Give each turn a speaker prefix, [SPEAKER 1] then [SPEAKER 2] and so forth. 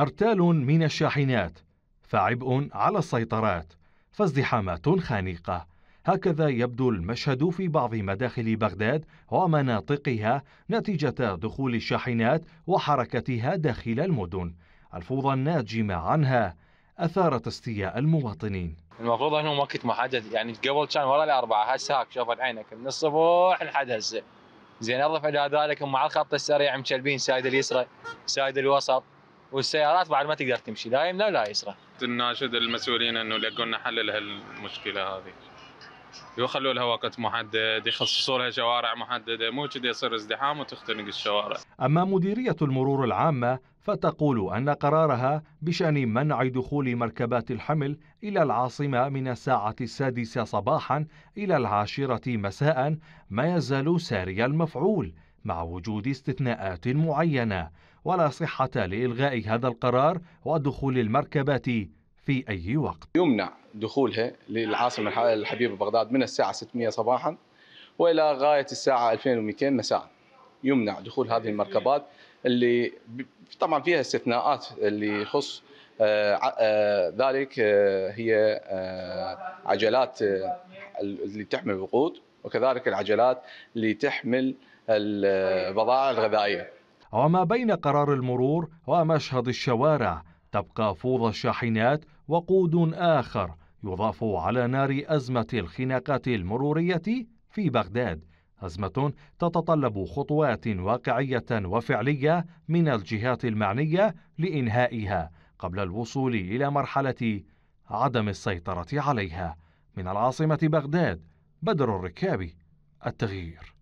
[SPEAKER 1] أرتال من الشاحنات فعبء على السيطرات فازدحامات خانقة هكذا يبدو المشهد في بعض مداخل بغداد ومناطقها نتيجة دخول الشاحنات وحركتها داخل المدن الفوضى الناجمة عنها أثارت استياء المواطنين
[SPEAKER 2] المفروض انه وقت محدد يعني قبل كان ورا الاربعه هسه هاك شوف عينك من الصبح لحد هسه زين اضف الى ذلك مع الخط السريع مشلبين سايد اليسرى سايد الوسط والسيارات بعد ما تقدر تمشي لا يمنى ولا يسرى
[SPEAKER 3] تناشد المسؤولين انه يلقوا لنا حل لهالمشكله هذه يخلوا لها وقت محدد يخصصوا لها شوارع محدده مو كذا يصير ازدحام وتختنق الشوارع
[SPEAKER 1] اما مديريه المرور العامه فتقول ان قرارها بشان منع دخول مركبات الحمل الى العاصمه من الساعه السادسه صباحا الى العاشره مساء ما يزال ساري المفعول مع وجود استثناءات معينة ولا صحة لإلغاء هذا القرار ودخول المركبات في أي وقت
[SPEAKER 4] يمنع دخولها للعاصمة الحبيبة بغداد من الساعة 600 صباحا وإلى غاية الساعة 2200 مساء يمنع دخول هذه المركبات اللي طبعا فيها استثناءات اللي يخص آه، آه، ذلك آه، هي عجلات اللي تحمل وقود وكذلك العجلات اللي تحمل البضائع الغذائية
[SPEAKER 1] وما بين قرار المرور ومشهد الشوارع تبقى فوضى الشاحنات وقود آخر يضاف على نار أزمة الخناقات المرورية في بغداد أزمة تتطلب خطوات واقعية وفعلية من الجهات المعنية لإنهائها قبل الوصول إلى مرحلة عدم السيطرة عليها من العاصمة بغداد بدر الركابي التغيير